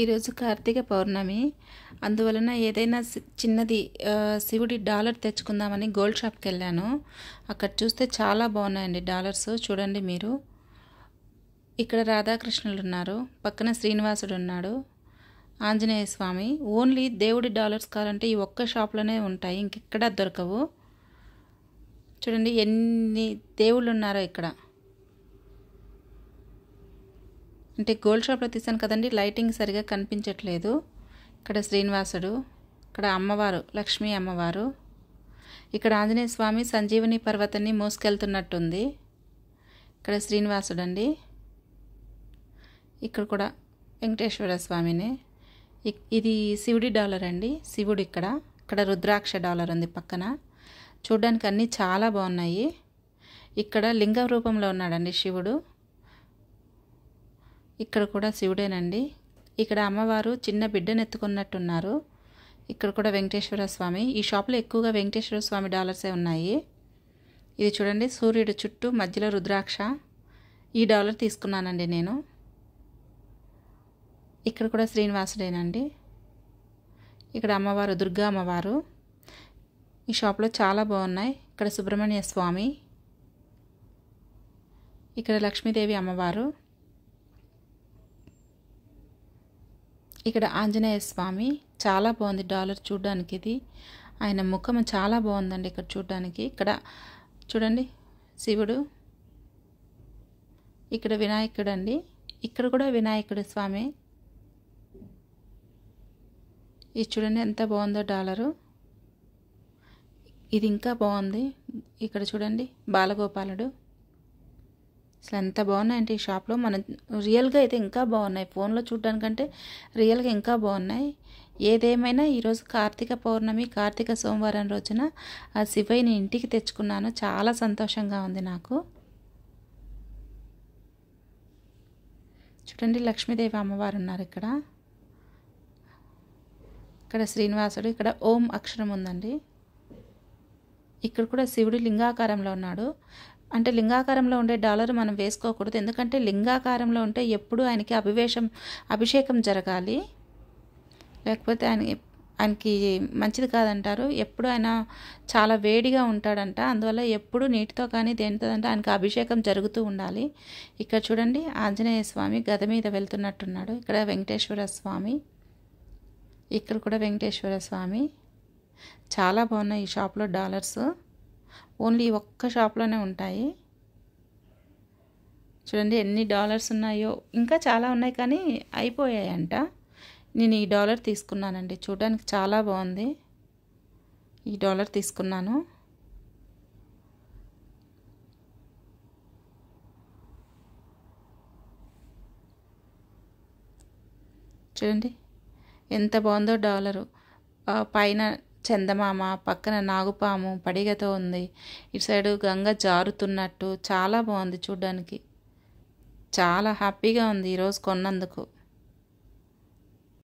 ఈరోజు కార్తీక పౌర్ణమి అందువలన ఏదైనా చిన్నది శివుడి డాలర్ తెచ్చుకుందామని గోల్డ్ షాప్కి వెళ్ళాను అక్కడ చూస్తే చాలా బాగున్నాయండి డాలర్స్ చూడండి మీరు ఇక్కడ రాధాకృష్ణులు ఉన్నారు పక్కన శ్రీనివాసుడు ఉన్నాడు ఆంజనేయ స్వామి ఓన్లీ దేవుడి డాలర్స్ కావాలంటే ఈ ఒక్క షాప్లోనే ఉంటాయి ఇంకెక్కడా దొరకవు చూడండి ఎన్ని దేవుళ్ళు ఉన్నారో ఇక్కడ అంటే గోల్డ్ షాప్లో తీసాను కదండి లైటింగ్ సరిగా కనిపించట్లేదు ఇక్కడ శ్రీనివాసుడు ఇక్కడ అమ్మవారు లక్ష్మీ అమ్మవారు ఇక్కడ ఆంజనేయ స్వామి సంజీవని పర్వతాన్ని మోసుకెళ్తున్నట్టుంది ఇక్కడ శ్రీనివాసుడు అండి ఇక్కడ కూడా వెంకటేశ్వర స్వామిని ఇది శివుడి డాలర్ అండి శివుడు ఇక్కడ ఇక్కడ రుద్రాక్ష డాలర్ ఉంది పక్కన చూడ్డానికి అన్నీ చాలా బాగున్నాయి ఇక్కడ లింగ రూపంలో ఉన్నాడండి శివుడు ఇక్కడ కూడా శివుడేనండి ఇక్కడ అమ్మవారు చిన్న బిడ్డను ఎత్తుకున్నట్టున్నారు ఇక్కడ కూడా వెంకటేశ్వర స్వామి ఈ షాప్లో ఎక్కువగా వెంకటేశ్వర స్వామి డాలర్సే ఉన్నాయి ఇది చూడండి సూర్యుడు చుట్టూ మధ్యలో రుద్రాక్ష ఈ డాలర్ తీసుకున్నానండి నేను ఇక్కడ కూడా శ్రీనివాసుడేనండి ఇక్కడ అమ్మవారు దుర్గా అమ్మవారు ఈ షాప్లో చాలా బాగున్నాయి ఇక్కడ సుబ్రహ్మణ్య స్వామి ఇక్కడ లక్ష్మీదేవి అమ్మవారు ఇక్కడ ఆంజనేయ స్వామి చాలా బాగుంది డాలర్ చూడడానికి ఇది ఆయన ముఖం చాలా బాగుందండి ఇక్కడ చూడడానికి ఇక్కడ చూడండి శివుడు ఇక్కడ వినాయకుడు అండి ఇక్కడ కూడా వినాయకుడు స్వామి ఇది చూడండి ఎంత బాగుందో డాలరు ఇది ఇంకా బాగుంది ఇక్కడ చూడండి బాలగోపాలుడు అసలు ఎంత బాగున్నాయంటే ఈ షాప్లో మనం రియల్గా అయితే ఇంకా బాగున్నాయి ఫోన్లో చూడడానికంటే రియల్గా ఇంకా బాగున్నాయి ఏదేమైనా ఈరోజు కార్తీక పౌర్ణమి కార్తీక సోమవారం రోజున ఆ శివయ్యని ఇంటికి తెచ్చుకున్నాను చాలా సంతోషంగా ఉంది నాకు చూడండి లక్ష్మీదేవి అమ్మవారు ఉన్నారు ఇక్కడ ఇక్కడ శ్రీనివాసుడు ఇక్కడ ఓం అక్షరం ఉందండి ఇక్కడ కూడా శివుడు లింగాకారంలో ఉన్నాడు అంటే లింగాకారంలో ఉండే డాలర్ మనం వేసుకోకూడదు ఎందుకంటే లింగాకారంలో ఉంటే ఎప్పుడు ఆయనకి అభివేశం అభిషేకం జరగాలి లేకపోతే ఆయన ఆయనకి మంచిది కాదంటారు ఎప్పుడు ఆయన చాలా వేడిగా ఉంటాడంట అందువల్ల ఎప్పుడు నీటితో కానీ అంటే ఆయనకి అభిషేకం జరుగుతూ ఉండాలి ఇక్కడ చూడండి ఆంజనేయ స్వామి గద మీద వెళ్తున్నట్టున్నాడు ఇక్కడ వెంకటేశ్వర స్వామి ఇక్కడ కూడా వెంకటేశ్వర స్వామి చాలా బాగున్నాయి ఈ షాప్లో డాలర్స్ ఓన్లీ ఒక్క షాప్లోనే ఉంటాయి చూడండి ఎన్ని డాలర్స్ ఉన్నాయో ఇంకా చాలా ఉన్నాయి కానీ అయిపోయాయంట నేను ఈ డాలర్ తీసుకున్నానండి చూడడానికి చాలా బాగుంది ఈ డాలర్ తీసుకున్నాను చూడండి ఎంత బాగుందో డాలరు పైన చందమామ పక్కన నాగుపాము పడిగతో ఉంది ఇటు సైడు గంగ జారుతున్నట్టు చాలా బాగుంది చూడ్డానికి చాలా హ్యాపీగా ఉంది ఈరోజు కొన్నందుకు